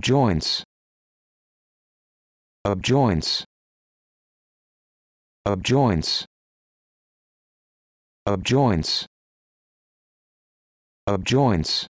joints. Objoints. joints. Objoints. joints.